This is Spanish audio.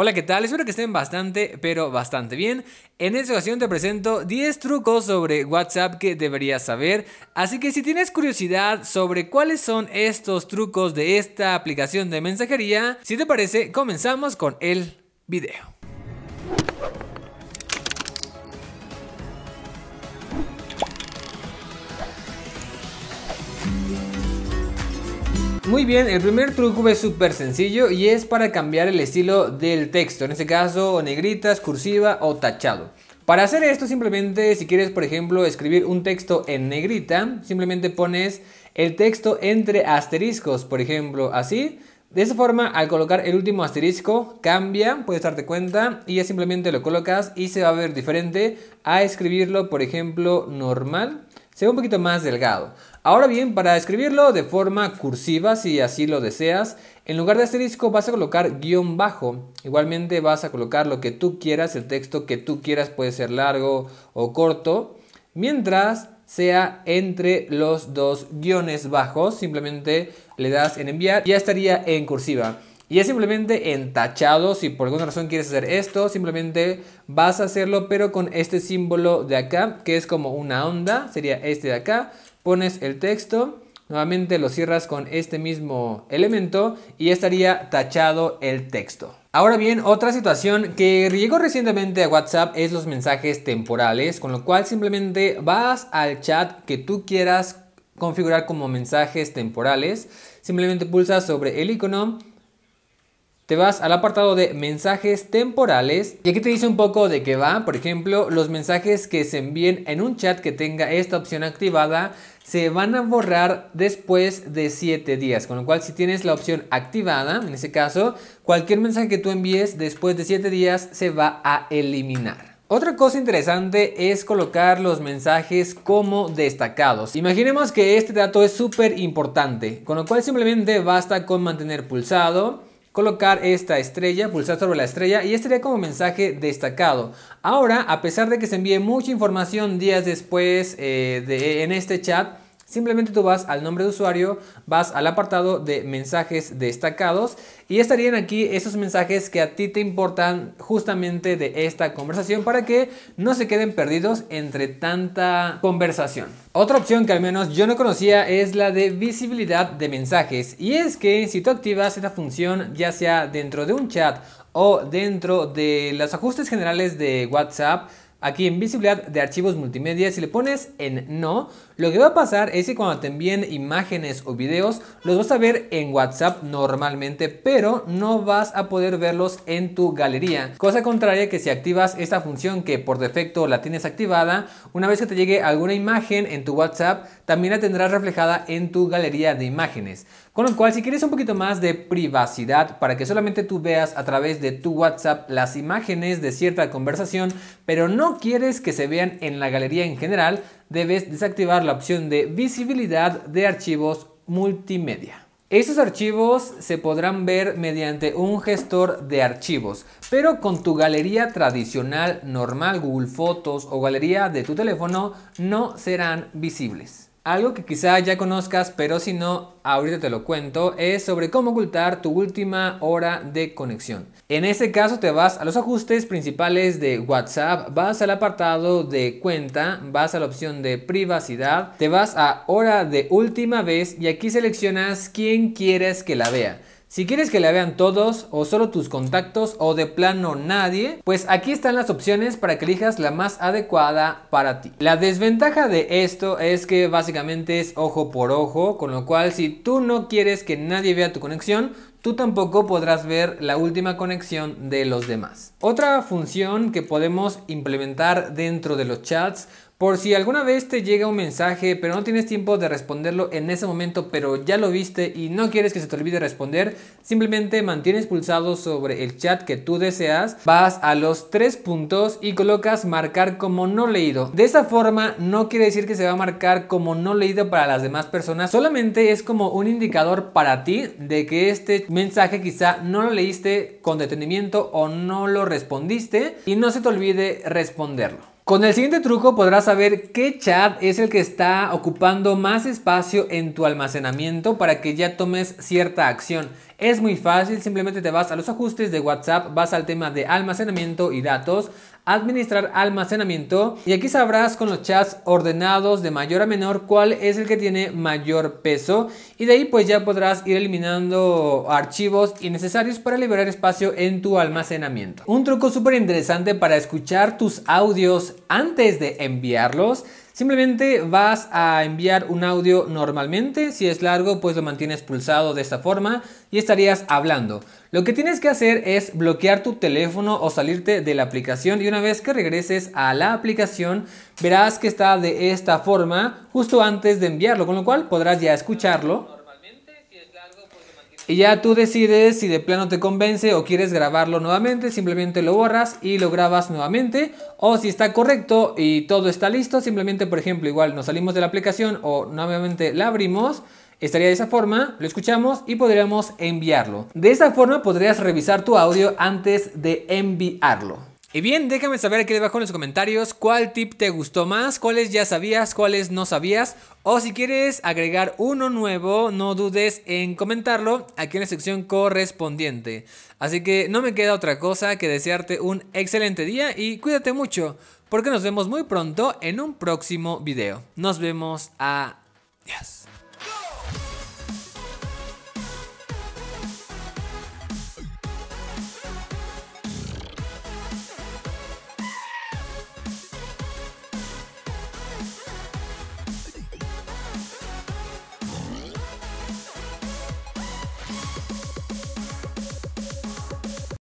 Hola, ¿qué tal? Espero que estén bastante, pero bastante bien. En esta ocasión te presento 10 trucos sobre WhatsApp que deberías saber. Así que si tienes curiosidad sobre cuáles son estos trucos de esta aplicación de mensajería, si te parece, comenzamos con el video. Muy bien, el primer truco es súper sencillo y es para cambiar el estilo del texto, en este caso negritas, cursiva o tachado. Para hacer esto simplemente si quieres por ejemplo escribir un texto en negrita, simplemente pones el texto entre asteriscos, por ejemplo así. De esa forma al colocar el último asterisco cambia, puedes darte cuenta y ya simplemente lo colocas y se va a ver diferente a escribirlo por ejemplo normal se ve un poquito más delgado. Ahora bien, para escribirlo de forma cursiva, si así lo deseas, en lugar de asterisco vas a colocar guión bajo. Igualmente vas a colocar lo que tú quieras, el texto que tú quieras puede ser largo o corto, mientras sea entre los dos guiones bajos, simplemente le das en enviar y ya estaría en cursiva. Y es simplemente entachado, si por alguna razón quieres hacer esto, simplemente vas a hacerlo, pero con este símbolo de acá, que es como una onda, sería este de acá, pones el texto, nuevamente lo cierras con este mismo elemento y estaría tachado el texto. Ahora bien, otra situación que llegó recientemente a WhatsApp es los mensajes temporales, con lo cual simplemente vas al chat que tú quieras configurar como mensajes temporales, simplemente pulsas sobre el icono, te vas al apartado de mensajes temporales y aquí te dice un poco de qué va, por ejemplo, los mensajes que se envíen en un chat que tenga esta opción activada se van a borrar después de 7 días, con lo cual si tienes la opción activada, en ese caso, cualquier mensaje que tú envíes después de 7 días se va a eliminar. Otra cosa interesante es colocar los mensajes como destacados. Imaginemos que este dato es súper importante, con lo cual simplemente basta con mantener pulsado colocar esta estrella, pulsar sobre la estrella y este como mensaje destacado. Ahora, a pesar de que se envíe mucha información días después eh, en este chat, Simplemente tú vas al nombre de usuario, vas al apartado de mensajes destacados y estarían aquí esos mensajes que a ti te importan justamente de esta conversación para que no se queden perdidos entre tanta conversación. Otra opción que al menos yo no conocía es la de visibilidad de mensajes y es que si tú activas esta función ya sea dentro de un chat o dentro de los ajustes generales de WhatsApp, aquí en visibilidad de archivos multimedia, si le pones en no, lo que va a pasar es que cuando te envíen imágenes o videos, los vas a ver en WhatsApp normalmente, pero no vas a poder verlos en tu galería. Cosa contraria que si activas esta función que por defecto la tienes activada, una vez que te llegue alguna imagen en tu WhatsApp, también la tendrás reflejada en tu galería de imágenes. Con lo cual, si quieres un poquito más de privacidad para que solamente tú veas a través de tu WhatsApp las imágenes de cierta conversación, pero no quieres que se vean en la galería en general, debes desactivar la opción de visibilidad de archivos multimedia. Esos archivos se podrán ver mediante un gestor de archivos, pero con tu galería tradicional normal Google Fotos o galería de tu teléfono no serán visibles. Algo que quizá ya conozcas, pero si no, ahorita te lo cuento, es sobre cómo ocultar tu última hora de conexión. En este caso te vas a los ajustes principales de WhatsApp, vas al apartado de cuenta, vas a la opción de privacidad, te vas a hora de última vez y aquí seleccionas quién quieres que la vea. Si quieres que la vean todos o solo tus contactos o de plano nadie, pues aquí están las opciones para que elijas la más adecuada para ti. La desventaja de esto es que básicamente es ojo por ojo, con lo cual si tú no quieres que nadie vea tu conexión, tú tampoco podrás ver la última conexión de los demás. Otra función que podemos implementar dentro de los chats por si alguna vez te llega un mensaje, pero no tienes tiempo de responderlo en ese momento, pero ya lo viste y no quieres que se te olvide responder, simplemente mantienes pulsado sobre el chat que tú deseas, vas a los tres puntos y colocas marcar como no leído. De esa forma no quiere decir que se va a marcar como no leído para las demás personas, solamente es como un indicador para ti de que este mensaje quizá no lo leíste con detenimiento o no lo respondiste y no se te olvide responderlo. Con el siguiente truco podrás saber qué chat es el que está ocupando más espacio en tu almacenamiento para que ya tomes cierta acción. Es muy fácil, simplemente te vas a los ajustes de WhatsApp, vas al tema de almacenamiento y datos, administrar almacenamiento y aquí sabrás con los chats ordenados de mayor a menor cuál es el que tiene mayor peso y de ahí pues ya podrás ir eliminando archivos innecesarios para liberar espacio en tu almacenamiento. Un truco súper interesante para escuchar tus audios antes de enviarlos Simplemente vas a enviar un audio normalmente, si es largo pues lo mantienes pulsado de esta forma y estarías hablando. Lo que tienes que hacer es bloquear tu teléfono o salirte de la aplicación y una vez que regreses a la aplicación verás que está de esta forma justo antes de enviarlo, con lo cual podrás ya escucharlo y ya tú decides si de plano te convence o quieres grabarlo nuevamente, simplemente lo borras y lo grabas nuevamente. O si está correcto y todo está listo, simplemente por ejemplo igual nos salimos de la aplicación o nuevamente la abrimos. Estaría de esa forma, lo escuchamos y podríamos enviarlo. De esa forma podrías revisar tu audio antes de enviarlo. Y bien, déjame saber aquí debajo en los comentarios cuál tip te gustó más, cuáles ya sabías, cuáles no sabías. O si quieres agregar uno nuevo, no dudes en comentarlo aquí en la sección correspondiente. Así que no me queda otra cosa que desearte un excelente día y cuídate mucho, porque nos vemos muy pronto en un próximo video. Nos vemos, adiós.